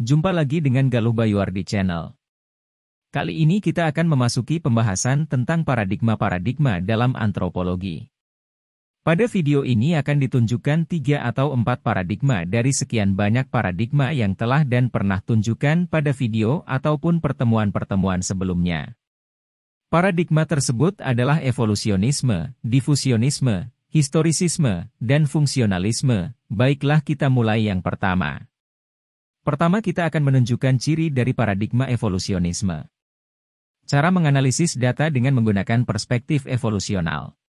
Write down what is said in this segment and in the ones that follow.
Jumpa lagi dengan Galuh Bayuardi Channel. Kali ini kita akan memasuki pembahasan tentang paradigma-paradigma dalam antropologi. Pada video ini akan ditunjukkan tiga atau empat paradigma dari sekian banyak paradigma yang telah dan pernah tunjukkan pada video ataupun pertemuan-pertemuan sebelumnya. Paradigma tersebut adalah evolusionisme, difusionisme, historisisme, dan fungsionalisme. Baiklah kita mulai yang pertama. Pertama kita akan menunjukkan ciri dari paradigma evolusionisme. Cara menganalisis data dengan menggunakan perspektif evolusional.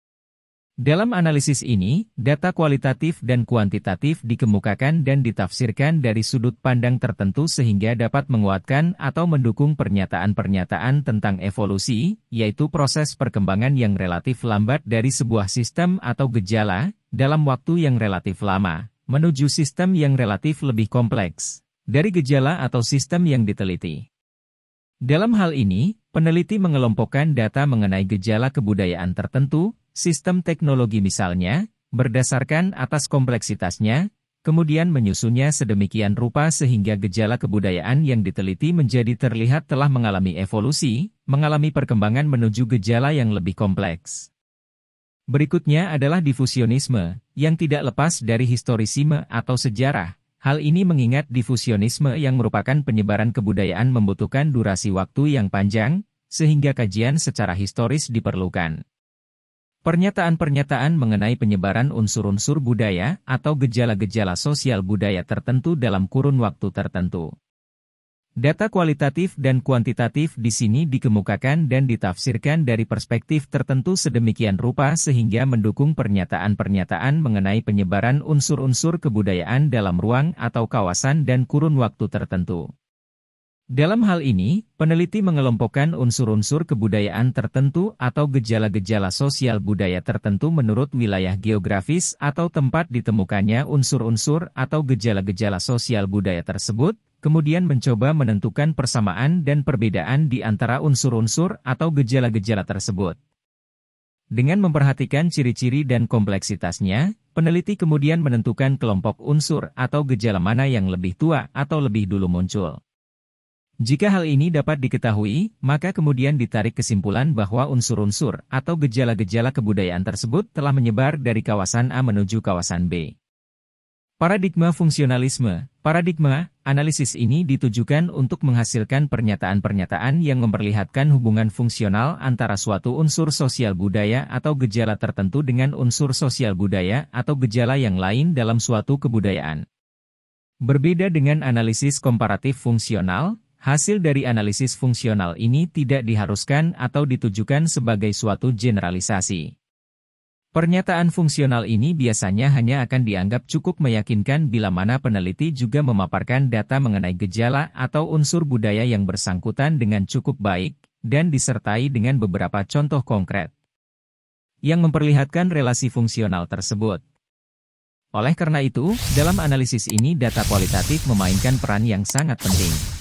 Dalam analisis ini, data kualitatif dan kuantitatif dikemukakan dan ditafsirkan dari sudut pandang tertentu sehingga dapat menguatkan atau mendukung pernyataan-pernyataan tentang evolusi, yaitu proses perkembangan yang relatif lambat dari sebuah sistem atau gejala, dalam waktu yang relatif lama, menuju sistem yang relatif lebih kompleks dari gejala atau sistem yang diteliti. Dalam hal ini, peneliti mengelompokkan data mengenai gejala kebudayaan tertentu, sistem teknologi misalnya, berdasarkan atas kompleksitasnya, kemudian menyusunnya sedemikian rupa sehingga gejala kebudayaan yang diteliti menjadi terlihat telah mengalami evolusi, mengalami perkembangan menuju gejala yang lebih kompleks. Berikutnya adalah difusionisme, yang tidak lepas dari historisme atau sejarah, Hal ini mengingat difusionisme yang merupakan penyebaran kebudayaan membutuhkan durasi waktu yang panjang, sehingga kajian secara historis diperlukan. Pernyataan-pernyataan mengenai penyebaran unsur-unsur budaya atau gejala-gejala sosial budaya tertentu dalam kurun waktu tertentu. Data kualitatif dan kuantitatif di sini dikemukakan dan ditafsirkan dari perspektif tertentu sedemikian rupa sehingga mendukung pernyataan-pernyataan mengenai penyebaran unsur-unsur kebudayaan dalam ruang atau kawasan dan kurun waktu tertentu. Dalam hal ini, peneliti mengelompokkan unsur-unsur kebudayaan tertentu atau gejala-gejala sosial budaya tertentu menurut wilayah geografis atau tempat ditemukannya unsur-unsur atau gejala-gejala sosial budaya tersebut, kemudian mencoba menentukan persamaan dan perbedaan di antara unsur-unsur atau gejala-gejala tersebut. Dengan memperhatikan ciri-ciri dan kompleksitasnya, peneliti kemudian menentukan kelompok unsur atau gejala mana yang lebih tua atau lebih dulu muncul. Jika hal ini dapat diketahui, maka kemudian ditarik kesimpulan bahwa unsur-unsur atau gejala-gejala kebudayaan tersebut telah menyebar dari kawasan A menuju kawasan B. Paradigma fungsionalisme, paradigma, analisis ini ditujukan untuk menghasilkan pernyataan-pernyataan yang memperlihatkan hubungan fungsional antara suatu unsur sosial budaya atau gejala tertentu dengan unsur sosial budaya atau gejala yang lain dalam suatu kebudayaan. Berbeda dengan analisis komparatif fungsional, hasil dari analisis fungsional ini tidak diharuskan atau ditujukan sebagai suatu generalisasi. Pernyataan fungsional ini biasanya hanya akan dianggap cukup meyakinkan bila mana peneliti juga memaparkan data mengenai gejala atau unsur budaya yang bersangkutan dengan cukup baik, dan disertai dengan beberapa contoh konkret yang memperlihatkan relasi fungsional tersebut. Oleh karena itu, dalam analisis ini data kualitatif memainkan peran yang sangat penting.